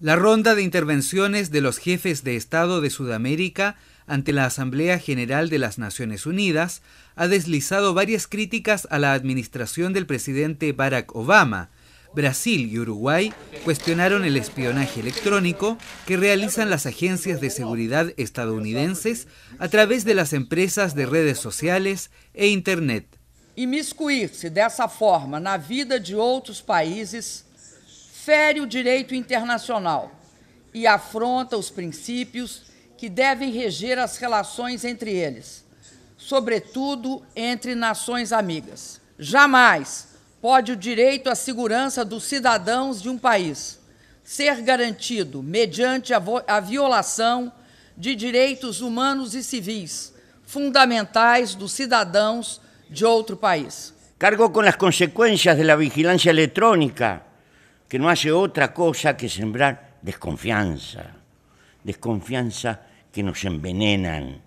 La ronda de intervenciones de los jefes de Estado de Sudamérica ante la Asamblea General de las Naciones Unidas ha deslizado varias críticas a la administración del presidente Barack Obama. Brasil y Uruguay cuestionaron el espionaje electrónico que realizan las agencias de seguridad estadounidenses a través de las empresas de redes sociales e Internet. Inmiscuirse esa forma la vida de otros países fere o direito internacional e afronta os princípios que devem reger as relações entre eles, sobretudo entre nações amigas. Jamais pode o direito à segurança dos cidadãos de um país ser garantido mediante a, a violação de direitos humanos e civis fundamentais dos cidadãos de outro país. Cargo com as consequências da vigilância eletrônica. que no hace otra cosa que sembrar desconfianza, desconfianza que nos envenenan.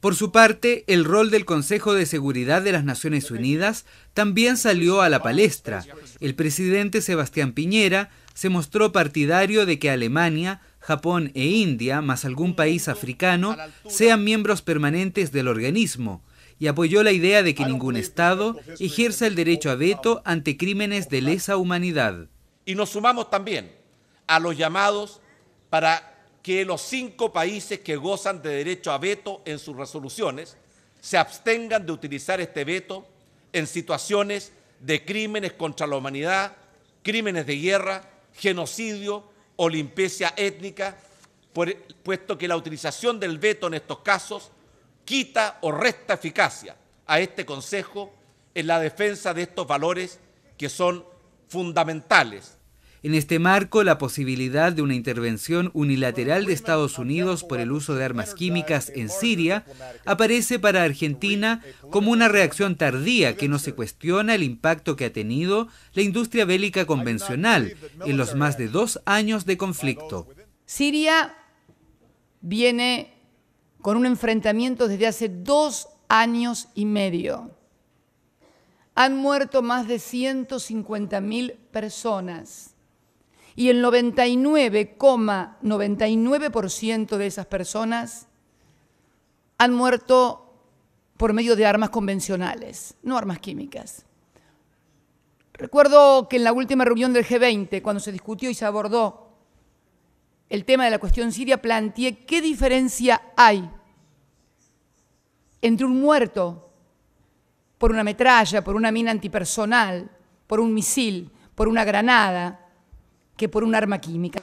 Por su parte, el rol del Consejo de Seguridad de las Naciones Unidas también salió a la palestra. El presidente Sebastián Piñera se mostró partidario de que Alemania, Japón e India, más algún país africano, sean miembros permanentes del organismo y apoyó la idea de que ningún Estado ejerza el derecho a veto ante crímenes de lesa humanidad. Y nos sumamos también a los llamados para que los cinco países que gozan de derecho a veto en sus resoluciones se abstengan de utilizar este veto en situaciones de crímenes contra la humanidad, crímenes de guerra, genocidio o limpieza étnica, puesto que la utilización del veto en estos casos quita o resta eficacia a este Consejo en la defensa de estos valores que son fundamentales. En este marco, la posibilidad de una intervención unilateral de Estados Unidos por el uso de armas químicas en Siria aparece para Argentina como una reacción tardía que no se cuestiona el impacto que ha tenido la industria bélica convencional en los más de dos años de conflicto. Siria viene con un enfrentamiento desde hace dos años y medio han muerto más de 150.000 personas. Y el 99,99% de esas personas han muerto por medio de armas convencionales, no armas químicas. Recuerdo que en la última reunión del G20, cuando se discutió y se abordó el tema de la cuestión siria, planteé qué diferencia hay entre un muerto por una metralla, por una mina antipersonal, por un misil, por una granada, que por un arma química.